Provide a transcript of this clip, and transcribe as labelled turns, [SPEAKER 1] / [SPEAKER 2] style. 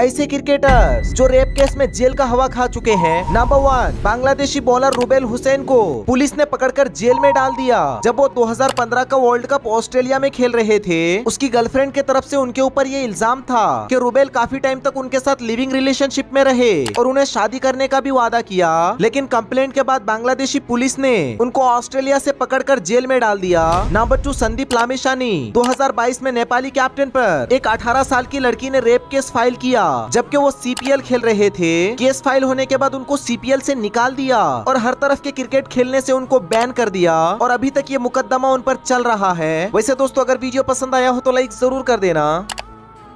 [SPEAKER 1] ऐसे क्रिकेटर्स जो rape case में जेल का हवा खा चुके हैं number one Bangladeshi bowler Rubel Hussain को पुलिस ने पकड़कर जेल में डाल दिया जब वो 2015 का वर्ल्ड कप ऑस्ट्रेलिया में खेल रहे थे उसकी गर्लफ्रेंड के तरफ से उनके ऊपर ये इल्जाम था कि रुबेल काफी टाइम तक उनके साथ लिविंग रिलेशनशिप में रहे और उन्हें शादी करने का भी वादा किया लेकिन कंप्लेंट के बाद बांग्लादेशी पुलिस ने उनको ऑस्ट्रेलिया ऐसी पकड़ जेल में डाल दिया नंबर टू संदीप लामिशानी दो में नेपाली कैप्टन आरोप एक अठारह साल की लड़की ने रेप केस फाइल किया जबकि वो सीपीएल खेल रहे थे केस फाइल होने के बाद उनको सीपीएल से निकाल दिया और हर तरफ के क्रिकेट खेलने से उनको बैन कर दिया और अभी तक ये मुकदमा उन पर चल रहा है वैसे दोस्तों अगर वीडियो पसंद आया हो तो लाइक जरूर कर देना